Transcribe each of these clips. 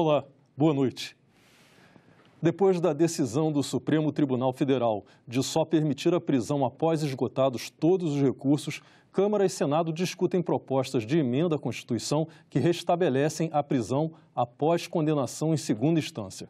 Olá, boa noite. Depois da decisão do Supremo Tribunal Federal de só permitir a prisão após esgotados todos os recursos, Câmara e Senado discutem propostas de emenda à Constituição que restabelecem a prisão após condenação em segunda instância.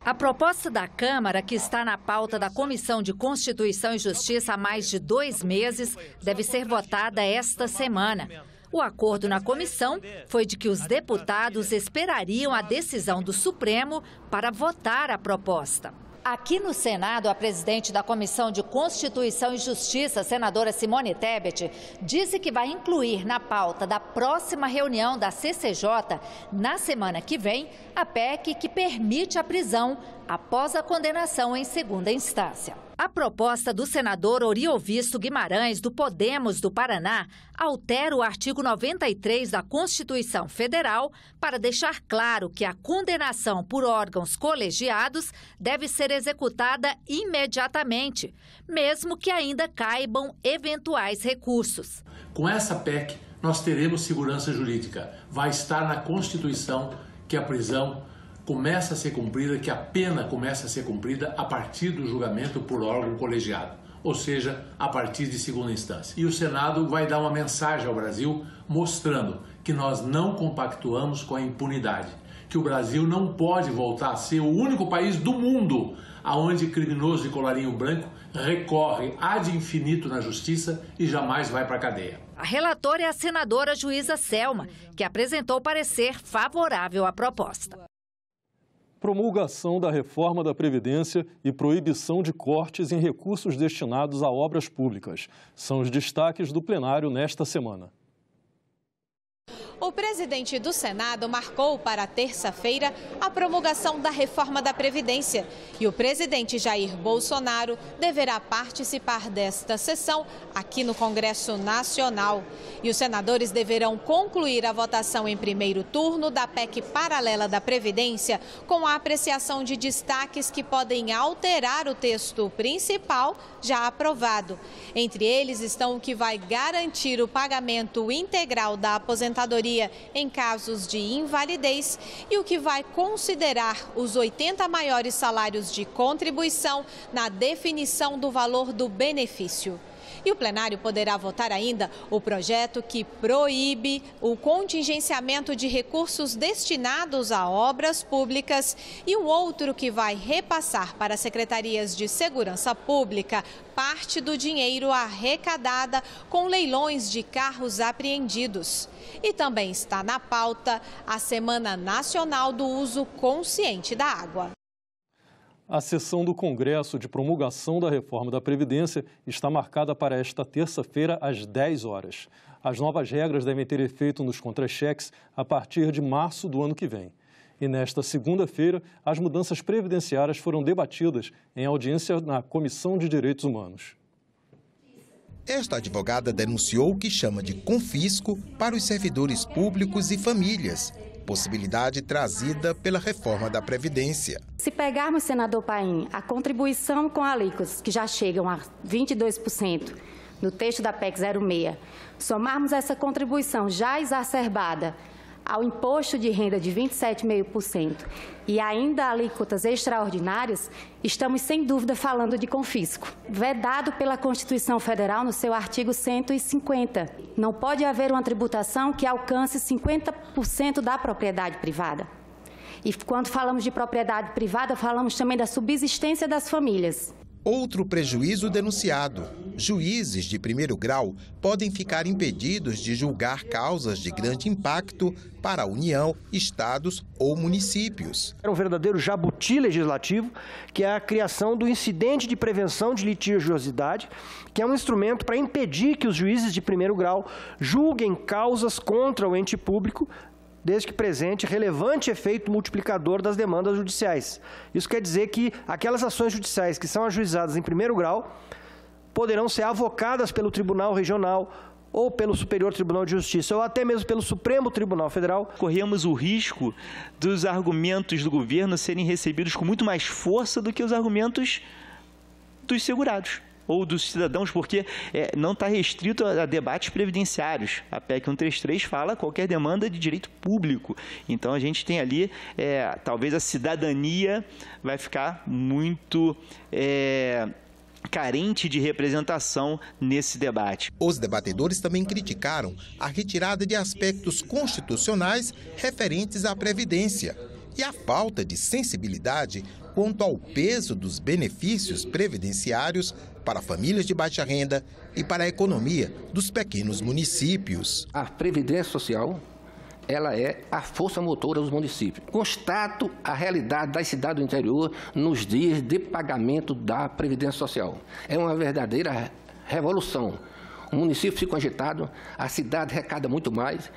A proposta da Câmara, que está na pauta da Comissão de Constituição e Justiça há mais de dois meses, deve ser votada esta semana. O acordo na comissão foi de que os deputados esperariam a decisão do Supremo para votar a proposta. Aqui no Senado, a presidente da Comissão de Constituição e Justiça, senadora Simone Tebet, disse que vai incluir na pauta da próxima reunião da CCJ, na semana que vem, a PEC que permite a prisão após a condenação em segunda instância. A proposta do senador Oriovisto Guimarães, do Podemos do Paraná, altera o artigo 93 da Constituição Federal para deixar claro que a condenação por órgãos colegiados deve ser executada imediatamente, mesmo que ainda caibam eventuais recursos. Com essa PEC, nós teremos segurança jurídica. Vai estar na Constituição que a prisão começa a ser cumprida, que a pena começa a ser cumprida a partir do julgamento por órgão colegiado, ou seja, a partir de segunda instância. E o Senado vai dar uma mensagem ao Brasil mostrando que nós não compactuamos com a impunidade, que o Brasil não pode voltar a ser o único país do mundo aonde criminoso de colarinho branco recorre ad infinito na justiça e jamais vai para a cadeia. A relatora é a senadora juíza Selma, que apresentou parecer favorável à proposta promulgação da reforma da Previdência e proibição de cortes em recursos destinados a obras públicas. São os destaques do plenário nesta semana. O presidente do Senado marcou para terça-feira a promulgação da reforma da Previdência. E o presidente Jair Bolsonaro deverá participar desta sessão aqui no Congresso Nacional. E os senadores deverão concluir a votação em primeiro turno da PEC paralela da Previdência com a apreciação de destaques que podem alterar o texto principal já aprovado. Entre eles estão o que vai garantir o pagamento integral da aposentadoria aposentadoria em casos de invalidez e o que vai considerar os 80 maiores salários de contribuição na definição do valor do benefício. E o plenário poderá votar ainda o projeto que proíbe o contingenciamento de recursos destinados a obras públicas e o outro que vai repassar para secretarias de segurança pública parte do dinheiro arrecadada com leilões de carros apreendidos. E também está na pauta a Semana Nacional do Uso Consciente da Água. A sessão do Congresso de promulgação da reforma da Previdência está marcada para esta terça-feira, às 10 horas. As novas regras devem ter efeito nos contra-cheques a partir de março do ano que vem. E nesta segunda-feira, as mudanças previdenciárias foram debatidas em audiência na Comissão de Direitos Humanos. Esta advogada denunciou o que chama de confisco para os servidores públicos e famílias possibilidade trazida pela reforma da Previdência. Se pegarmos, senador Paim, a contribuição com alíquotas, que já chegam a 22% no texto da PEC 06, somarmos essa contribuição já exacerbada ao imposto de renda de 27,5% e ainda alíquotas extraordinárias, estamos sem dúvida falando de confisco. Vedado pela Constituição Federal no seu artigo 150. Não pode haver uma tributação que alcance 50% da propriedade privada. E quando falamos de propriedade privada, falamos também da subsistência das famílias. Outro prejuízo denunciado: juízes de primeiro grau podem ficar impedidos de julgar causas de grande impacto para a União, estados ou municípios. Era um verdadeiro jabuti legislativo, que é a criação do incidente de prevenção de litigiosidade, que é um instrumento para impedir que os juízes de primeiro grau julguem causas contra o ente público desde que presente relevante efeito multiplicador das demandas judiciais. Isso quer dizer que aquelas ações judiciais que são ajuizadas em primeiro grau poderão ser avocadas pelo Tribunal Regional ou pelo Superior Tribunal de Justiça ou até mesmo pelo Supremo Tribunal Federal. Corremos o risco dos argumentos do governo serem recebidos com muito mais força do que os argumentos dos segurados ou dos cidadãos, porque é, não está restrito a, a, debates previdenciários. A PEC 133 fala qualquer demanda de direito público. Então a gente tem ali, é, talvez a cidadania vai ficar muito. É, carente de representação nesse debate. Os debatedores também criticaram a retirada de aspectos constitucionais referentes à Previdência e a falta de sensibilidade quanto ao peso dos benefícios previdenciários para famílias de baixa renda e para a economia dos pequenos municípios. A Previdência Social ela é a força motora dos municípios. Constato a realidade da cidade do interior nos dias de pagamento da Previdência Social. É uma verdadeira revolução o município fica agitado, a cidade arrecada muito mais.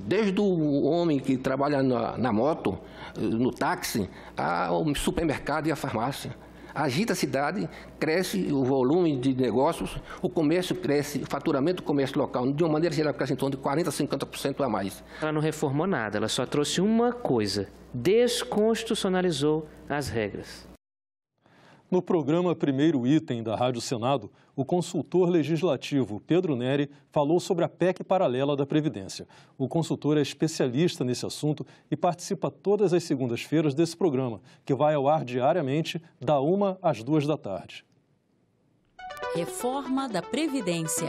Desde o homem que trabalha na, na moto, no táxi, ao supermercado e à farmácia. Agita a cidade, cresce o volume de negócios, o comércio cresce, o faturamento do comércio local, de uma maneira geral, cresce em torno de 40% a 50% a mais. Ela não reformou nada, ela só trouxe uma coisa: desconstitucionalizou as regras. No programa Primeiro Item da Rádio Senado, o consultor legislativo Pedro Neri falou sobre a PEC paralela da Previdência. O consultor é especialista nesse assunto e participa todas as segundas-feiras desse programa, que vai ao ar diariamente, da uma às duas da tarde. Reforma da Previdência.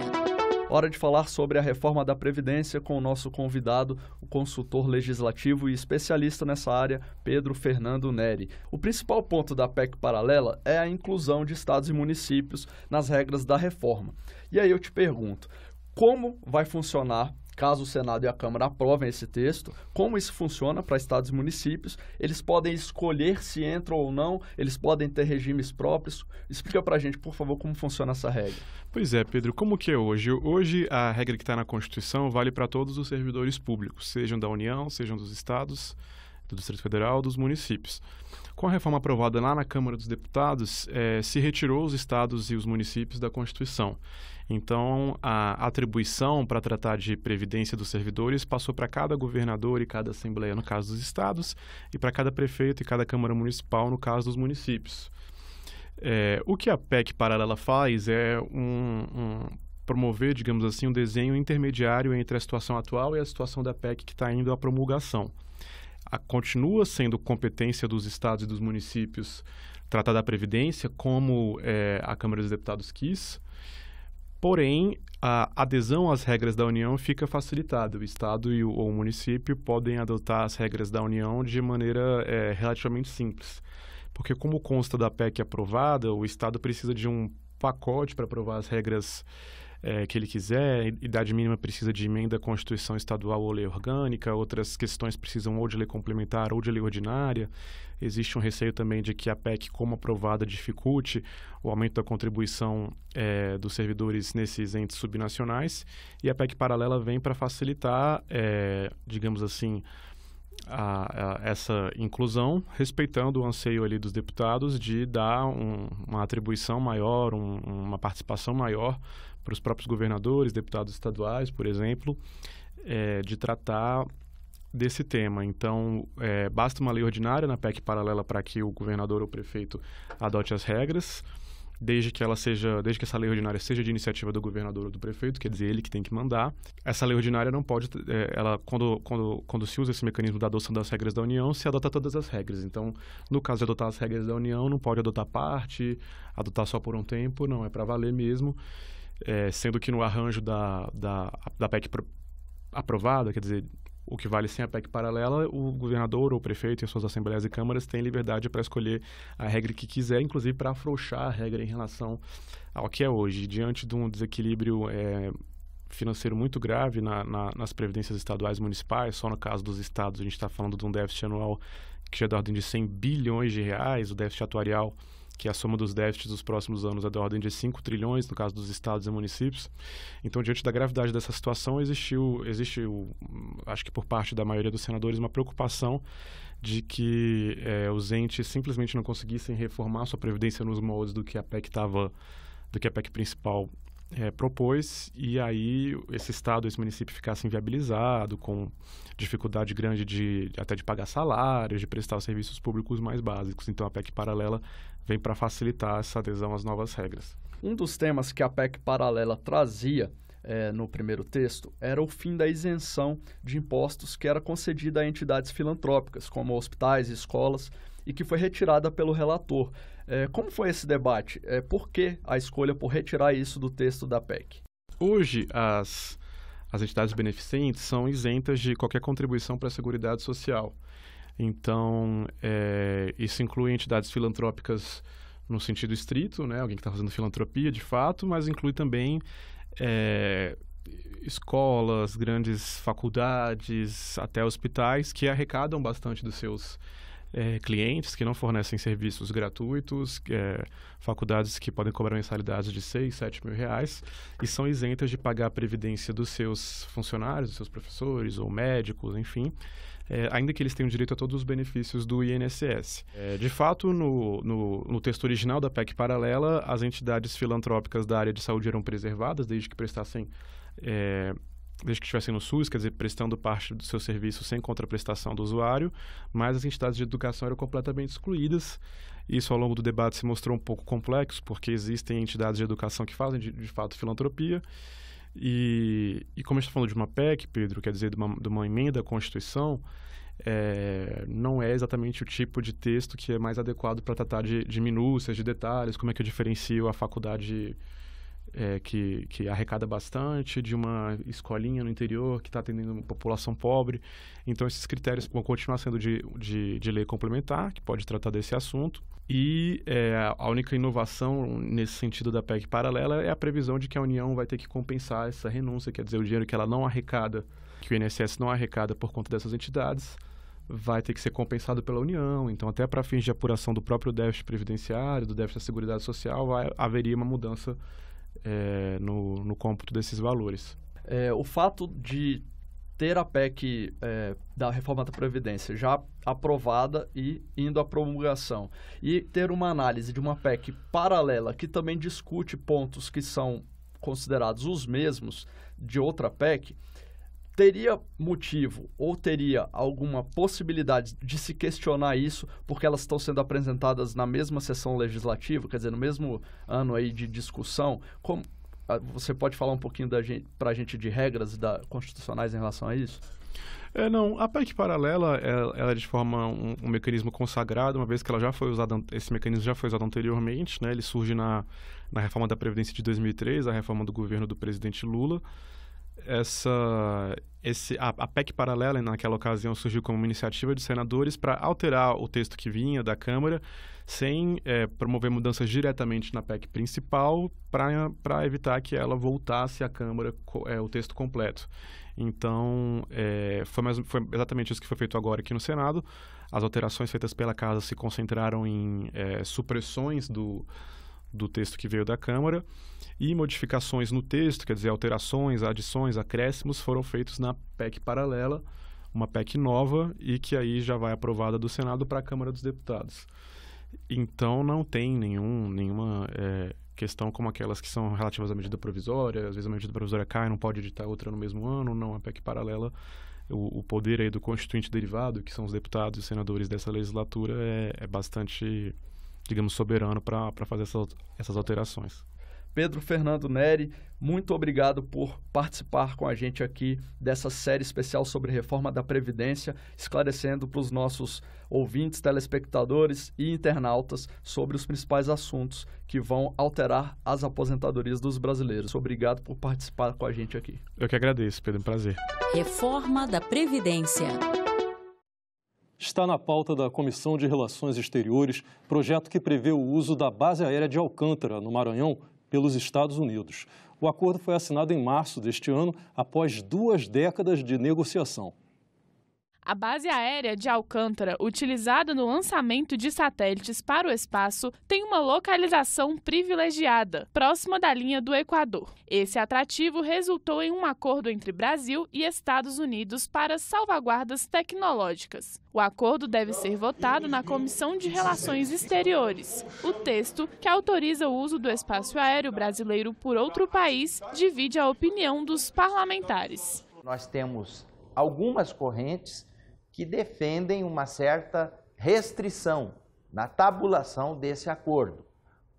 Hora de falar sobre a reforma da Previdência com o nosso convidado, o consultor legislativo e especialista nessa área, Pedro Fernando Neri. O principal ponto da PEC paralela é a inclusão de estados e municípios nas regras da reforma. E aí eu te pergunto, como vai funcionar Caso o Senado e a Câmara aprovem esse texto, como isso funciona para estados e municípios? Eles podem escolher se entram ou não, eles podem ter regimes próprios. Explica para a gente, por favor, como funciona essa regra. Pois é, Pedro, como que é hoje? Hoje a regra que está na Constituição vale para todos os servidores públicos, sejam da União, sejam dos estados, do Distrito Federal, dos municípios. Com a reforma aprovada lá na Câmara dos Deputados, eh, se retirou os estados e os municípios da Constituição. Então, a atribuição para tratar de previdência dos servidores passou para cada governador e cada assembleia, no caso dos estados, e para cada prefeito e cada câmara municipal, no caso dos municípios. É, o que a PEC paralela faz é um, um, promover, digamos assim, um desenho intermediário entre a situação atual e a situação da PEC que está indo à promulgação. A, continua sendo competência dos estados e dos municípios tratar da Previdência, como é, a Câmara dos Deputados quis, Porém, a adesão às regras da União fica facilitada. O Estado e o, ou o município podem adotar as regras da União de maneira é, relativamente simples. Porque, como consta da PEC aprovada, o Estado precisa de um pacote para aprovar as regras é, que ele quiser, idade mínima precisa de emenda à Constituição Estadual ou lei orgânica, outras questões precisam ou de lei complementar ou de lei ordinária. Existe um receio também de que a PEC, como aprovada, dificulte o aumento da contribuição é, dos servidores nesses entes subnacionais. E a PEC paralela vem para facilitar, é, digamos assim, a, a, essa inclusão, respeitando o anseio ali dos deputados de dar um, uma atribuição maior, um, uma participação maior para os próprios governadores, deputados estaduais, por exemplo, é, de tratar desse tema. Então, é, basta uma lei ordinária na PEC paralela para que o governador ou o prefeito adote as regras, desde que ela seja, desde que essa lei ordinária seja de iniciativa do governador ou do prefeito, quer dizer, ele que tem que mandar. Essa lei ordinária não pode, é, ela quando, quando, quando se usa esse mecanismo da adoção das regras da União, se adota todas as regras. Então, no caso de adotar as regras da União, não pode adotar parte, adotar só por um tempo, não é para valer mesmo. É, sendo que no arranjo da, da, da PEC aprovada, quer dizer, o que vale sem a PEC paralela, o governador ou o prefeito e suas assembleias e câmaras têm liberdade para escolher a regra que quiser, inclusive para afrouxar a regra em relação ao que é hoje. Diante de um desequilíbrio é, financeiro muito grave na, na, nas previdências estaduais e municipais, só no caso dos estados, a gente está falando de um déficit anual que já é da ordem de 100 bilhões de reais, o déficit atuarial que é a soma dos déficits dos próximos anos é da ordem de 5 trilhões, no caso dos estados e municípios. Então, diante da gravidade dessa situação, existiu, existiu acho que por parte da maioria dos senadores, uma preocupação de que é, os entes simplesmente não conseguissem reformar sua previdência nos moldes do que a PEC estava do que a PEC principal é, propôs, e aí esse estado, esse município ficasse assim inviabilizado, com dificuldade grande de até de pagar salários, de prestar os serviços públicos mais básicos. Então a PEC paralela vem para facilitar essa adesão às novas regras. Um dos temas que a PEC paralela trazia é, no primeiro texto era o fim da isenção de impostos que era concedida a entidades filantrópicas, como hospitais e escolas, e que foi retirada pelo relator. É, como foi esse debate? É, por que a escolha por retirar isso do texto da PEC? Hoje, as, as entidades beneficentes são isentas de qualquer contribuição para a Seguridade Social. Então, é, isso inclui entidades filantrópicas no sentido estrito, né? alguém que está fazendo filantropia de fato, mas inclui também é, escolas, grandes faculdades, até hospitais que arrecadam bastante dos seus é, clientes que não fornecem serviços gratuitos, é, faculdades que podem cobrar mensalidades de 6, 7 mil reais e são isentas de pagar a previdência dos seus funcionários, dos seus professores ou médicos, enfim, é, ainda que eles tenham direito a todos os benefícios do INSS. É, de fato, no, no, no texto original da PEC paralela, as entidades filantrópicas da área de saúde eram preservadas, desde que prestassem é, desde que estivessem no SUS, quer dizer, prestando parte do seu serviço sem contraprestação do usuário, mas as entidades de educação eram completamente excluídas. Isso ao longo do debate se mostrou um pouco complexo, porque existem entidades de educação que fazem de, de fato filantropia. E, e como a gente está falando de uma PEC, Pedro, quer dizer, de uma, de uma emenda à Constituição, é, não é exatamente o tipo de texto que é mais adequado para tratar de, de minúcias, de detalhes, como é que eu diferencio a faculdade é, que, que arrecada bastante, de uma escolinha no interior que está atendendo uma população pobre. Então, esses critérios vão continuar sendo de, de, de lei complementar, que pode tratar desse assunto. E é, a única inovação nesse sentido da PEC paralela é a previsão de que a União vai ter que compensar essa renúncia, quer dizer, o dinheiro que ela não arrecada, que o INSS não arrecada por conta dessas entidades, vai ter que ser compensado pela União. Então, até para fins de apuração do próprio déficit previdenciário, do déficit da Seguridade Social, vai, haveria uma mudança é, no, no cômputo desses valores. É, o fato de ter a PEC é, da reforma da Previdência já aprovada e indo à promulgação, e ter uma análise de uma PEC paralela que também discute pontos que são considerados os mesmos de outra PEC, teria motivo ou teria alguma possibilidade de se questionar isso, porque elas estão sendo apresentadas na mesma sessão legislativa, quer dizer, no mesmo ano aí de discussão? Como, ah, você pode falar um pouquinho para a gente de regras da, constitucionais em relação a isso? É, não, a PEC paralela, ela, ela é de forma um, um, mecanismo consagrado, uma vez que ela já foi usada, esse mecanismo já foi usado anteriormente, né? Ele surge na, na reforma da Previdência de 2003, a reforma do governo do presidente Lula essa esse, a, a, PEC paralela, né, naquela ocasião, surgiu como uma iniciativa de senadores para alterar o texto que vinha da Câmara, sem é, promover mudanças diretamente na PEC principal, para evitar que ela voltasse à Câmara é, o texto completo. Então, é, foi, mais, foi, exatamente isso que foi feito agora aqui no Senado. As alterações feitas pela Casa se concentraram em é, supressões do do texto que veio da Câmara e modificações no texto, quer dizer, alterações, adições, acréscimos foram feitos na PEC paralela, uma PEC nova e que aí já vai aprovada do Senado para a Câmara dos Deputados. Então não tem nenhum, nenhuma é, questão como aquelas que são relativas à medida provisória, às vezes a medida provisória cai, não pode editar outra no mesmo ano, não a PEC paralela. O, poder aí do constituinte derivado, que são os deputados e senadores dessa legislatura, é, é bastante digamos, soberano para fazer essas, essas alterações. Pedro Fernando Neri, muito obrigado por participar com a gente aqui dessa série especial sobre reforma da Previdência, esclarecendo para os nossos ouvintes, telespectadores e internautas sobre os principais assuntos que vão alterar as aposentadorias dos brasileiros. Obrigado por participar com a gente aqui. Eu que agradeço, Pedro, é um prazer. Reforma da Previdência está na pauta da Comissão de Relações Exteriores projeto que prevê o uso da base aérea de Alcântara, no Maranhão, pelos Estados Unidos. O acordo foi assinado em março deste ano, após duas décadas de negociação. A base aérea de Alcântara, utilizada no lançamento de satélites para o espaço, tem uma localização privilegiada, próxima da linha do Equador. Esse atrativo resultou em um acordo entre Brasil e Estados Unidos para salvaguardas tecnológicas. O acordo deve ser votado na Comissão de Relações Exteriores. O texto, que autoriza o uso do espaço aéreo brasileiro por outro país, divide a opinião dos parlamentares. Nós temos algumas correntes que defendem uma certa restrição na tabulação desse acordo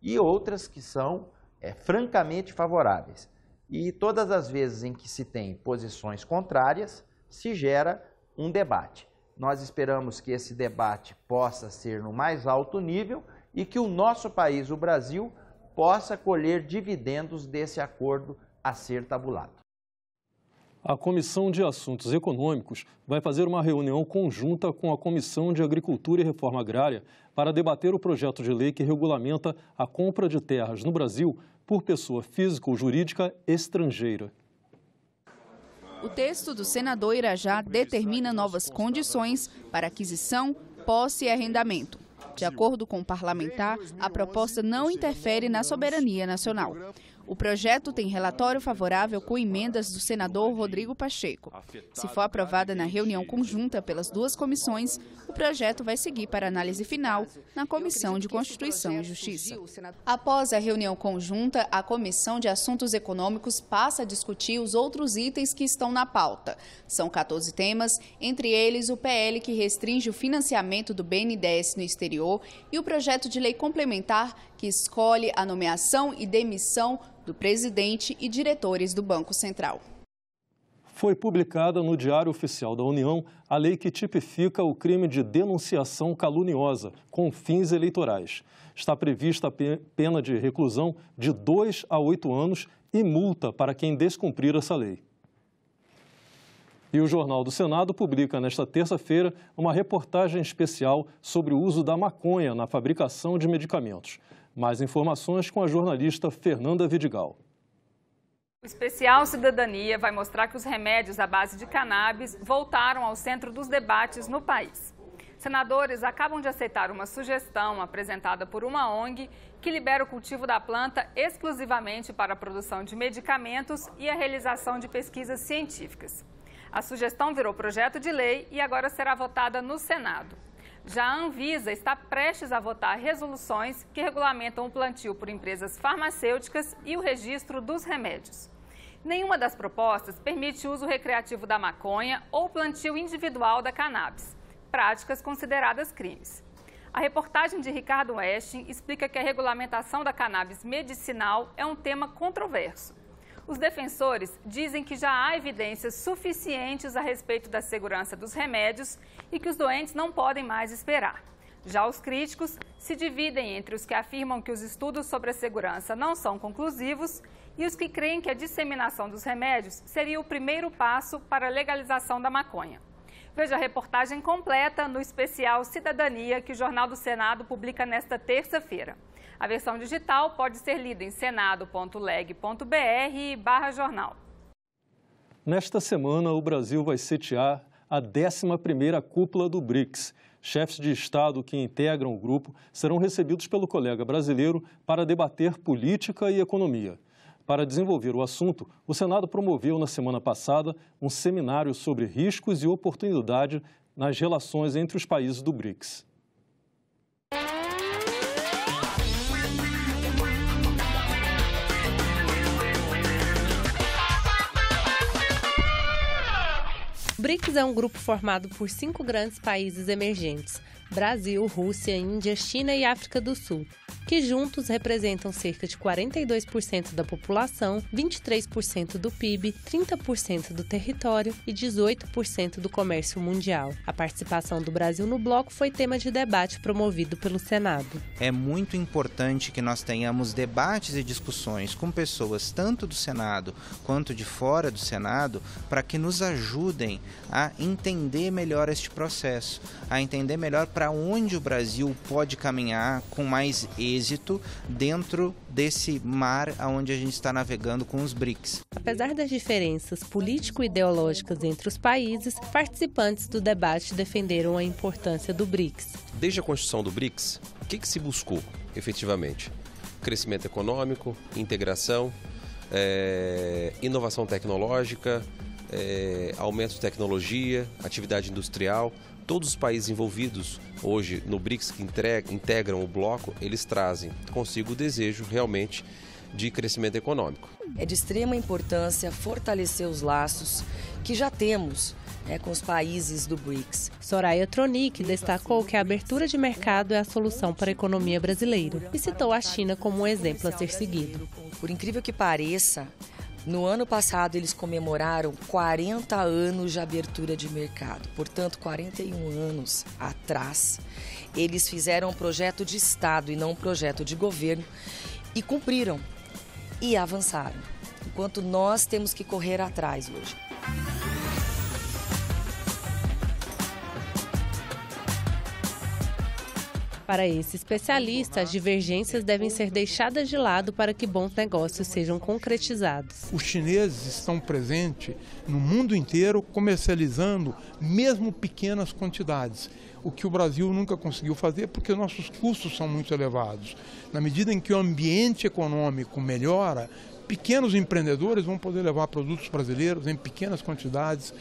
e outras que são é, francamente favoráveis. E todas as vezes em que se tem posições contrárias, se gera um debate. Nós esperamos que esse debate possa ser no mais alto nível e que o nosso país, o Brasil, possa colher dividendos desse acordo a ser tabulado. A Comissão de Assuntos Econômicos vai fazer uma reunião conjunta com a Comissão de Agricultura e Reforma Agrária para debater o projeto de lei que regulamenta a compra de terras no Brasil por pessoa física ou jurídica estrangeira. O texto do senador Irajá determina novas condições para aquisição, posse e arrendamento. De acordo com o parlamentar, a proposta não interfere na soberania nacional. O projeto tem relatório favorável com emendas do senador Rodrigo Pacheco. Se for aprovada na reunião conjunta pelas duas comissões, o projeto vai seguir para análise final na Comissão de Constituição e Justiça. Após a reunião conjunta, a Comissão de Assuntos Econômicos passa a discutir os outros itens que estão na pauta. São 14 temas, entre eles o PL que restringe o financiamento do BNDES no exterior e o projeto de lei complementar que escolhe a nomeação e demissão do presidente e diretores do Banco Central. Foi publicada no Diário Oficial da União a lei que tipifica o crime de denunciação caluniosa com fins eleitorais. Está prevista a pena de reclusão de 2 a 8 anos e multa para quem descumprir essa lei. E o Jornal do Senado publica nesta terça-feira uma reportagem especial sobre o uso da maconha na fabricação de medicamentos. Mais informações com a jornalista Fernanda Vidigal. O especial Cidadania vai mostrar que os remédios à base de cannabis voltaram ao centro dos debates no país. Senadores acabam de aceitar uma sugestão apresentada por uma ONG que libera o cultivo da planta exclusivamente para a produção de medicamentos e a realização de pesquisas científicas. A sugestão virou projeto de lei e agora será votada no Senado. Já a Anvisa está prestes a votar resoluções que regulamentam o plantio por empresas farmacêuticas e o registro dos remédios. Nenhuma das propostas permite o uso recreativo da maconha ou plantio individual da cannabis, práticas consideradas crimes. A reportagem de Ricardo Westin explica que a regulamentação da cannabis medicinal é um tema controverso. Os defensores dizem que já há evidências suficientes a respeito da segurança dos remédios e que os doentes não podem mais esperar. Já os críticos se dividem entre os que afirmam que os estudos sobre a segurança não são conclusivos e os que creem que a disseminação dos remédios seria o primeiro passo para a legalização da maconha. Veja a reportagem completa no especial Cidadania que o Jornal do Senado publica nesta terça-feira. A versão digital pode ser lida em senado.leg.br jornal. Nesta semana, o Brasil vai setear a 11ª cúpula do BRICS. Chefes de Estado que integram o grupo serão recebidos pelo colega brasileiro para debater política e economia. Para desenvolver o assunto, o Senado promoveu na semana passada um seminário sobre riscos e oportunidade nas relações entre os países do BRICS. BRICS é um grupo formado por cinco grandes países emergentes: Brasil, Rússia, Índia, China e África do Sul, que juntos representam cerca de 42% da população, 23% do PIB, 30% do território e 18% do comércio mundial. A participação do Brasil no bloco foi tema de debate promovido pelo Senado. É muito importante que nós tenhamos debates e discussões com pessoas tanto do Senado quanto de fora do Senado para que nos ajudem a entender melhor este processo, a entender melhor para para onde o Brasil pode caminhar com mais êxito dentro desse mar aonde a gente está navegando com os BRICS. Apesar das diferenças político-ideológicas entre os países, participantes do debate defenderam a importância do BRICS. Desde a construção do BRICS, o que, que se buscou efetivamente? Crescimento econômico, integração, é, inovação tecnológica, é, aumento de tecnologia, atividade industrial. Todos os países envolvidos hoje no BRICS que integram o bloco, eles trazem consigo o desejo realmente de crescimento econômico. É de extrema importância fortalecer os laços que já temos né, com os países do BRICS. Soraya Tronic destacou que a abertura de mercado é a solução para a economia brasileira e citou a China como um exemplo a ser seguido. Por incrível que pareça, no ano passado, eles comemoraram 40 anos de abertura de mercado. Portanto, 41 anos atrás, eles fizeram um projeto de Estado e não um projeto de governo e cumpriram e avançaram. Enquanto nós temos que correr atrás hoje. Para esse especialista, as divergências devem ser deixadas de lado para que bons negócios sejam concretizados. Os chineses estão presentes no mundo inteiro comercializando mesmo pequenas quantidades, o que o Brasil nunca conseguiu fazer porque nossos custos são muito elevados. Na medida em que o ambiente econômico melhora, pequenos empreendedores vão poder levar produtos brasileiros em pequenas quantidades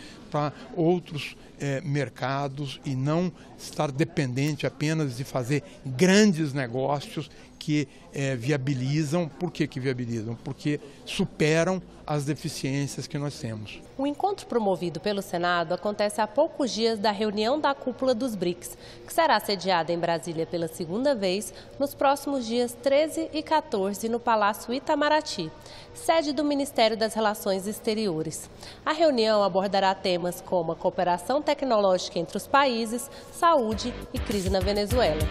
outros eh, mercados e não estar dependente apenas de fazer grandes negócios que é, viabilizam. Por que, que viabilizam? Porque superam as deficiências que nós temos. O encontro promovido pelo Senado acontece há poucos dias da reunião da cúpula dos BRICS, que será sediada em Brasília pela segunda vez nos próximos dias 13 e 14 no Palácio Itamaraty, sede do Ministério das Relações Exteriores. A reunião abordará temas como a cooperação tecnológica entre os países, saúde e crise na Venezuela.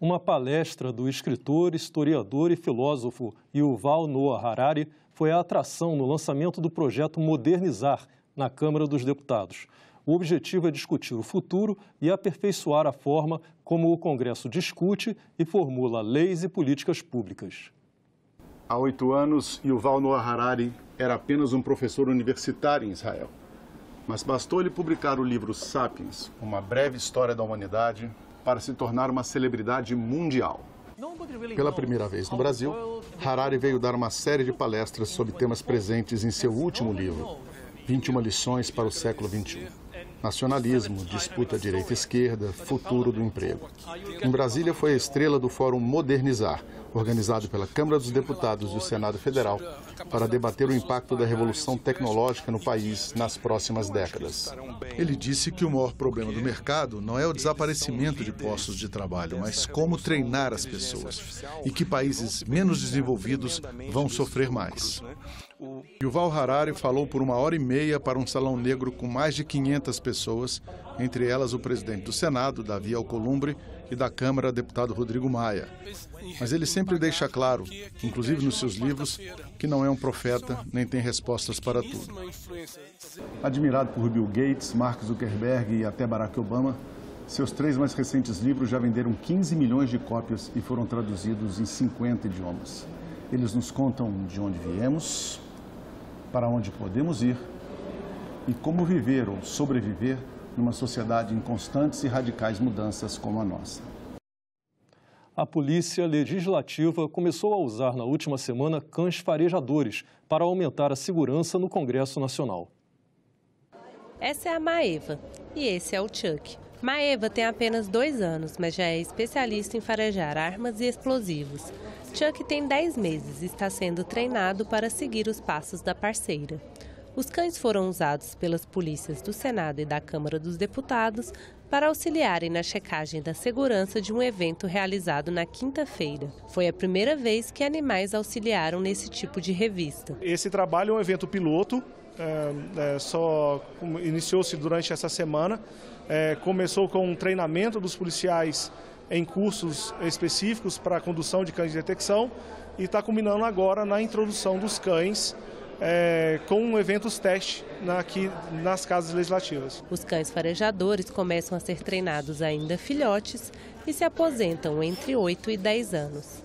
Uma palestra do escritor, historiador e filósofo Yuval Noah Harari foi a atração no lançamento do projeto Modernizar na Câmara dos Deputados. O objetivo é discutir o futuro e aperfeiçoar a forma como o Congresso discute e formula leis e políticas públicas. Há oito anos, Yuval Noah Harari era apenas um professor universitário em Israel. Mas bastou ele publicar o livro Sapiens, Uma Breve História da Humanidade, para se tornar uma celebridade mundial. Pela primeira vez no Brasil, Harari veio dar uma série de palestras sobre temas presentes em seu último livro, 21 lições para o século XXI. Nacionalismo, disputa direita-esquerda, futuro do emprego. Em Brasília foi a estrela do Fórum Modernizar, organizado pela Câmara dos Deputados do Senado Federal, para debater o impacto da revolução tecnológica no país nas próximas décadas. Ele disse que o maior problema do mercado não é o desaparecimento de postos de trabalho, mas como treinar as pessoas e que países menos desenvolvidos vão sofrer mais. O Yuval Harari falou por uma hora e meia para um salão negro com mais de 500 pessoas, entre elas o presidente do Senado, Davi Alcolumbre, e da Câmara, deputado Rodrigo Maia. Mas ele sempre deixa claro, inclusive nos seus livros, que não é um profeta nem tem respostas para tudo. Admirado por Bill Gates, Mark Zuckerberg e até Barack Obama, seus três mais recentes livros já venderam 15 milhões de cópias e foram traduzidos em 50 idiomas. Eles nos contam de onde viemos, para onde podemos ir e como viver ou sobreviver numa sociedade em constantes e radicais mudanças como a nossa. A Polícia Legislativa começou a usar na última semana cães farejadores para aumentar a segurança no Congresso Nacional. Essa é a Maeva e esse é o Chuck. Maeva tem apenas dois anos, mas já é especialista em farejar armas e explosivos. Chuck tem 10 meses e está sendo treinado para seguir os passos da parceira. Os cães foram usados pelas polícias do Senado e da Câmara dos Deputados para auxiliarem na checagem da segurança de um evento realizado na quinta-feira. Foi a primeira vez que animais auxiliaram nesse tipo de revista. Esse trabalho é um evento piloto, é, é, só iniciou-se durante essa semana. É, começou com um treinamento dos policiais em cursos específicos para a condução de cães de detecção e está culminando agora na introdução dos cães é, com eventos teste na, aqui nas casas legislativas. Os cães farejadores começam a ser treinados ainda filhotes e se aposentam entre 8 e 10 anos.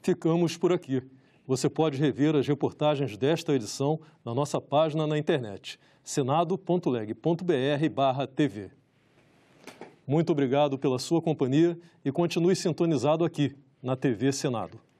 Ficamos por aqui. Você pode rever as reportagens desta edição na nossa página na internet senado.leg.br/tv. Muito obrigado pela sua companhia e continue sintonizado aqui na TV Senado.